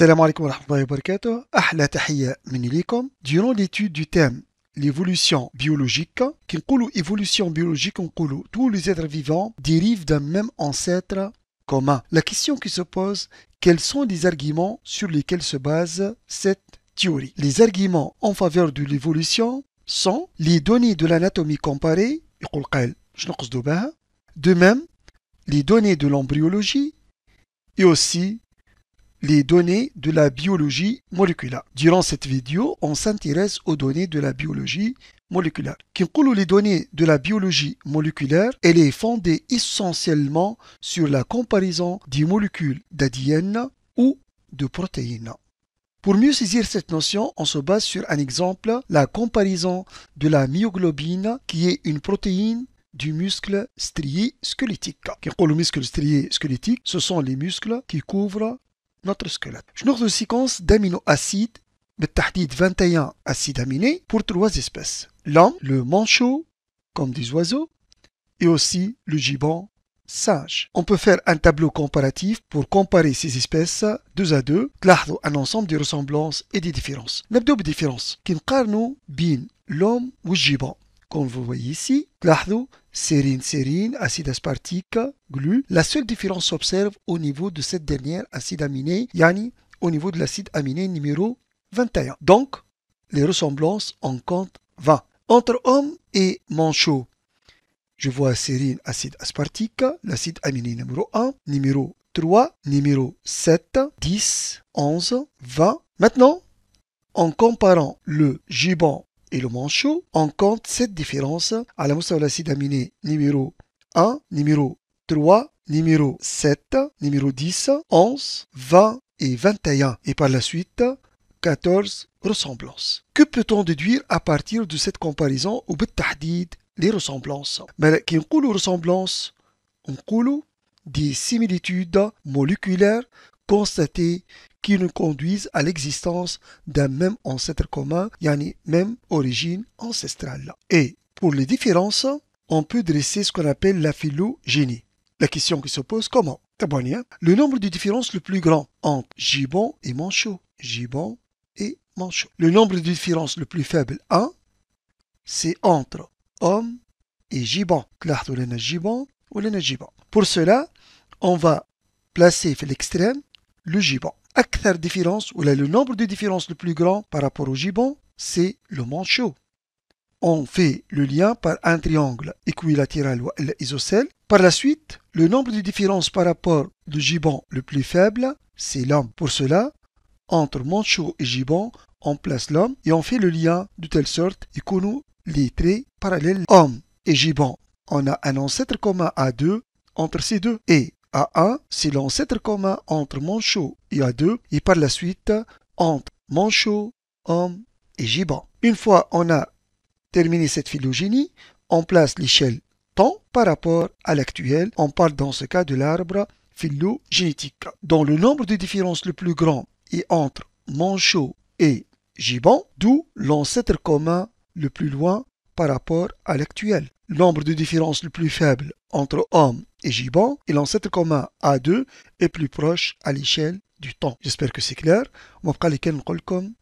Assalamu alaikum wa rahmatullahi wa barakatuh. Ahla tahiyya minilikum Durant l'étude du thème l'évolution biologique, dit évolution biologique, que tous les êtres vivants dérivent d'un même ancêtre commun. La question qui se pose, quels sont les arguments sur lesquels se base cette théorie Les arguments en faveur de l'évolution sont les données de l'anatomie comparée, de même les données de l'embryologie et aussi les données de la biologie moléculaire. Durant cette vidéo, on s'intéresse aux données de la biologie moléculaire. les données de la biologie moléculaire, elle est fondée essentiellement sur la comparaison des molécules d'ADN ou de protéines. Pour mieux saisir cette notion, on se base sur un exemple, la comparaison de la myoglobine, qui est une protéine du muscle strié squelettique. que le muscle strié squelettique, ce sont les muscles qui couvrent notre squelette. Je une séquence d'aminoacides, de 21 acides aminés pour trois espèces. L'homme, le manchot, comme des oiseaux, et aussi le gibon sage. On peut faire un tableau comparatif pour comparer ces espèces deux à deux, تلاحظوا un ensemble de ressemblances et des différences. double différence qui نقارنوا bien l'homme gibbon comme vous voyez ici. Tlahdou, sérine sérine, acide aspartique, glu. La seule différence s'observe au niveau de cette dernière acide aminé, yani au niveau de l'acide aminé numéro 21. Donc, les ressemblances en compte 20. Entre hommes et manchots, je vois sérine, acide aspartique, l'acide aminé numéro 1, numéro 3, numéro 7, 10, 11, 20. Maintenant, en comparant le gibon et le manchot, on compte cette différence à la moussa l'acide aminé numéro 1, numéro 3, numéro 7, numéro 10, 11, 20 et 21. Et par la suite, 14 ressemblances. Que peut-on déduire à partir de cette comparaison ou بالتحديد les ressemblances Mais qui ressemblance, on des similitudes moléculaires constater qu'ils nous conduisent à l'existence d'un même ancêtre commun, yani même origine ancestrale. Et pour les différences, on peut dresser ce qu'on appelle la phylogénie. La question qui se pose, comment hein? Le nombre de différences le plus grand entre gibon et Manchot. Gibbon et Manchot. Le nombre de différences le plus faible, 1, c'est entre homme et Gibbon. Pour cela, on va placer l'extrême le gibon. différence, ou là, le nombre de différences le plus grand par rapport au gibon, c'est le manchot. On fait le lien par un triangle équilatéral ou isocèle. Par la suite, le nombre de différences par rapport au gibon le plus faible, c'est l'homme. Pour cela, entre manchot et gibon, on place l'homme et on fait le lien de telle sorte qu'on nous les traits parallèles homme et gibon. On a un ancêtre commun à deux entre ces deux et a 1, c'est l'ancêtre commun entre Manchot et A2 et par la suite entre Manchot, Homme et Giban. Une fois on a terminé cette phylogénie, on place l'échelle temps par rapport à l'actuel, On parle dans ce cas de l'arbre phylogénétique, dont le nombre de différences le plus grand est entre Manchot et Giban, d'où l'ancêtre commun le plus loin par rapport à l'actuel. nombre de différences le plus faible entre homme et Jiban et l'ancêtre commun A2 est plus proche à l'échelle du temps. J'espère que c'est clair. On kolkom.